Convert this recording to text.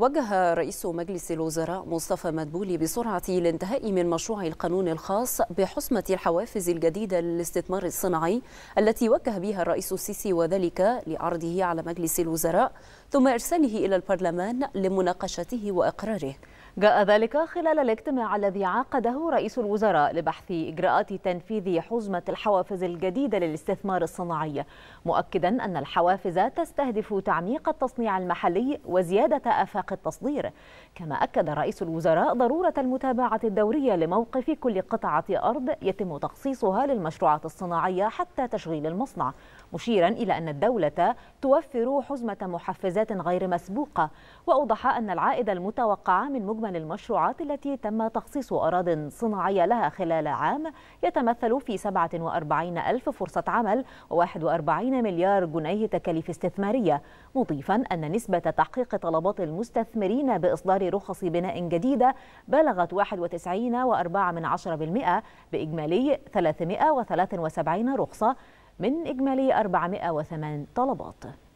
وجه رئيس مجلس الوزراء مصطفى مدبولي بسرعة الانتهاء من مشروع القانون الخاص بحسمة الحوافز الجديدة للاستثمار الصناعي التي وجه بها الرئيس السيسي وذلك لعرضه على مجلس الوزراء ثم إرساله إلى البرلمان لمناقشته وإقراره جاء ذلك خلال الاجتماع الذي عقده رئيس الوزراء لبحث إجراءات تنفيذ حزمة الحوافز الجديدة للاستثمار الصناعي مؤكدا أن الحوافز تستهدف تعميق التصنيع المحلي وزيادة آفاق التصدير كما أكد رئيس الوزراء ضرورة المتابعة الدورية لموقف كل قطعة أرض يتم تخصيصها للمشروعات الصناعية حتى تشغيل المصنع مشيرا إلى أن الدولة توفر حزمة محفزات انجازات غير مسبوقه واوضح ان العائد المتوقع من مجمل المشروعات التي تم تخصيص اراض صناعيه لها خلال عام يتمثل في 47 الف فرصه عمل و41 مليار جنيه تكاليف استثماريه مضيفا ان نسبه تحقيق طلبات المستثمرين باصدار رخص بناء جديده بلغت 91.4% باجمالي 373 رخصه من إجمالي 408 طلبات